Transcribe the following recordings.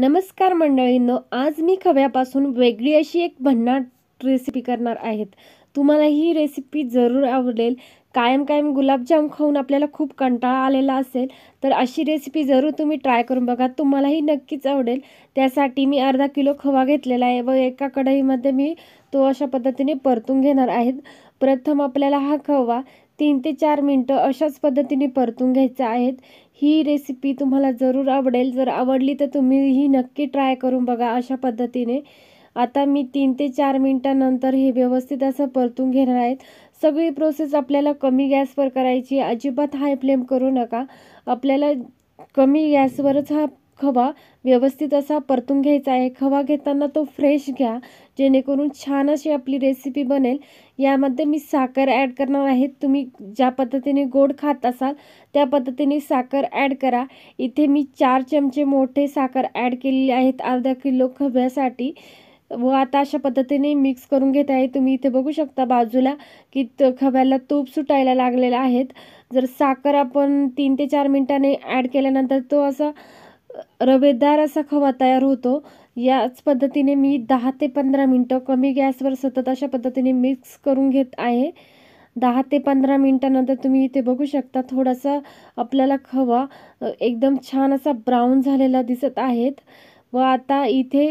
नमस्कार मंडळींनो आज मी खव्यापासून वेगळी अशी एक भन्नाट रेसिपी करणार आहेत तुम्हाला ही रेसिपी जरूर आवडेल कायम कायम गुलाबजाम खाऊन आपल्याला खूप कंटाळा आलेला असेल तर अशी रेसिपी जरूर तुम्ही ट्राय करून बघा तुम्हालाही नक्कीच आवडेल त्यासाठी मी अर्धा किलो खवा घेतलेला आहे व एका कढईमध्ये मी तो अशा पद्धतीने परतून घेणार आहेत प्रथम आपल्याला हा खवा तीन ते चार मिनटं अशाच पद्धतीने परतून घ्यायचं आहेत ही रेसिपी तुम्हाला जरूर आवडेल जर आवडली तर तुम्ही ही नक्की ट्राय करून बघा अशा पद्धतीने आता मी तीन ते चार मिनटानंतर हे व्यवस्थित असं परतून घेणार आहेत सगळी प्रोसेस आपल्याला कमी गॅसवर करायची अजिबात हाय फ्लेम करू नका आपल्याला कमी गॅसवरच हा खवा व्यवस्थित असा परतून घ्यायचा आहे खवा घेताना तो फ्रेश घ्या जेणेकरून छान अशी आपली रेसिपी बनेल यामध्ये मी साखर ॲड करणार आहे तुम्ही ज्या पद्धतीने गोड खात असाल त्या पद्धतीने साखर ॲड करा इथे मी चार चमचे मोठे साखर ॲड केलेले आहेत अर्धा किलो खव्यासाठी व आता अशा पद्धतीने मिक्स करून घेत आहे तुम्ही इथे बघू शकता बाजूला की खव्याला तूप सुटायला लागलेला आहेत जर साखर आपण तीन ते चार मिनटाने ॲड केल्यानंतर तो असा रवेदार असा खवा तयार होतो याच पद्धतीने मी दहा ते पंधरा मिनटं कमी गॅसवर सतत अशा पद्धतीने मिक्स करून घेत आहे दहा ते पंधरा मिनटानंतर तुम्ही इथे बघू शकता थोडासा आपल्याला खवा एकदम छान असा ब्राऊन झालेला दिसत आहेत व आता इथे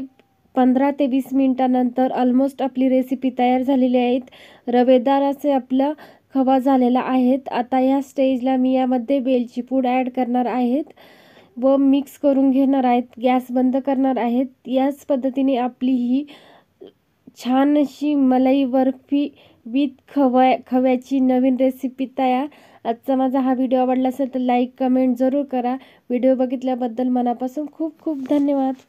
पंधरा ते वीस मिनटानंतर ऑलमोस्ट आपली रेसिपी तयार झालेली आहेत रवेदार असे आपलं खवा झालेला आहेत आता या स्टेजला मी यामध्ये वेलची पूड ॲड करणार आहेत व मिक्स करून घेणार आहेत गॅस बंद करणार आहेत याच पद्धतीने आपली ही छान अशी मलाई बर्फी विथ खवा खव्याची नवीन रेसिपी तयार आजचा माझा हा व्हिडिओ आवडला असेल तर लाईक कमेंट जरूर करा व्हिडिओ बघितल्याबद्दल मनापासून खूप खूप धन्यवाद